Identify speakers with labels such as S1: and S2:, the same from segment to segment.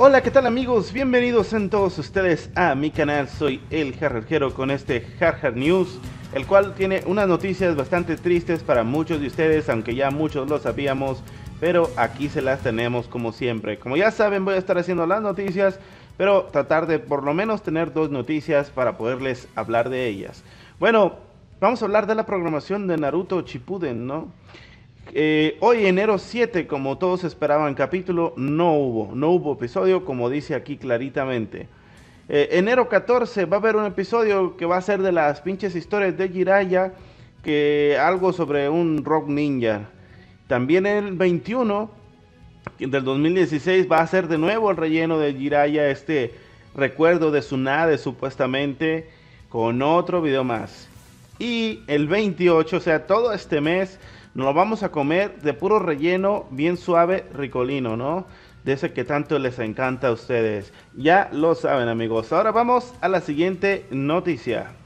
S1: Hola, ¿qué tal amigos? Bienvenidos en todos ustedes a mi canal. Soy el jarrejero con este Jarjar News, el cual tiene unas noticias bastante tristes para muchos de ustedes, aunque ya muchos lo sabíamos, pero aquí se las tenemos como siempre. Como ya saben, voy a estar haciendo las noticias, pero tratar de por lo menos tener dos noticias para poderles hablar de ellas. Bueno, vamos a hablar de la programación de Naruto Chipuden, ¿no? Eh, hoy, enero 7, como todos esperaban, capítulo no hubo, no hubo episodio, como dice aquí claritamente. Eh, enero 14 va a haber un episodio que va a ser de las pinches historias de Jiraya, que algo sobre un rock ninja. También el 21 del 2016 va a ser de nuevo el relleno de Jiraya, este recuerdo de Tsunade supuestamente, con otro video más. Y el 28, o sea, todo este mes nos lo vamos a comer de puro relleno, bien suave, ricolino, ¿no? De ese que tanto les encanta a ustedes. Ya lo saben amigos. Ahora vamos a la siguiente noticia.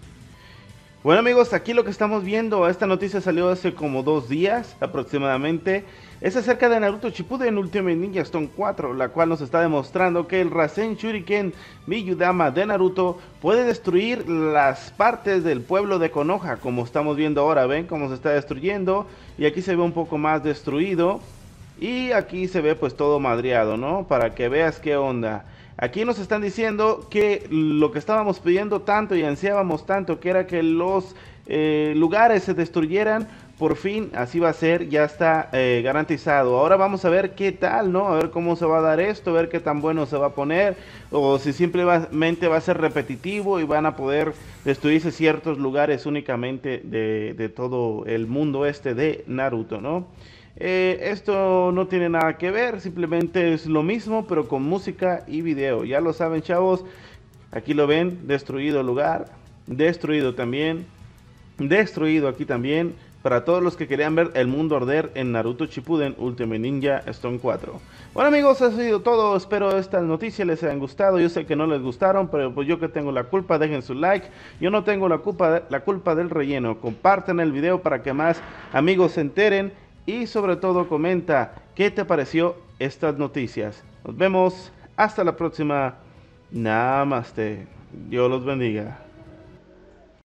S1: Bueno amigos, aquí lo que estamos viendo, esta noticia salió hace como dos días aproximadamente, es acerca de Naruto Shippuden Ultimate Ninja Stone 4, la cual nos está demostrando que el Rasen Shuriken Miyudama de Naruto puede destruir las partes del pueblo de Konoha, como estamos viendo ahora, ven cómo se está destruyendo, y aquí se ve un poco más destruido, y aquí se ve pues todo madreado ¿no? Para que veas qué onda. Aquí nos están diciendo que lo que estábamos pidiendo tanto y ansiábamos tanto, que era que los eh, lugares se destruyeran, por fin así va a ser, ya está eh, garantizado. Ahora vamos a ver qué tal, ¿no? A ver cómo se va a dar esto, a ver qué tan bueno se va a poner, o si simplemente va a ser repetitivo y van a poder destruirse ciertos lugares únicamente de todo el mundo este de Naruto, ¿no? Eh, esto no tiene nada que ver, simplemente es lo mismo, pero con música y video. Ya lo saben, chavos. Aquí lo ven, destruido el lugar, destruido también, destruido aquí también. Para todos los que querían ver el mundo arder en Naruto Chipuden Ultimate Ninja Stone 4. Bueno amigos, eso ha sido todo. Espero estas noticias les hayan gustado. Yo sé que no les gustaron, pero pues yo que tengo la culpa, dejen su like. Yo no tengo la culpa, la culpa del relleno. Comparten el video para que más amigos se enteren y sobre todo comenta qué te pareció estas noticias. Nos vemos hasta la próxima. Namaste. Dios los bendiga.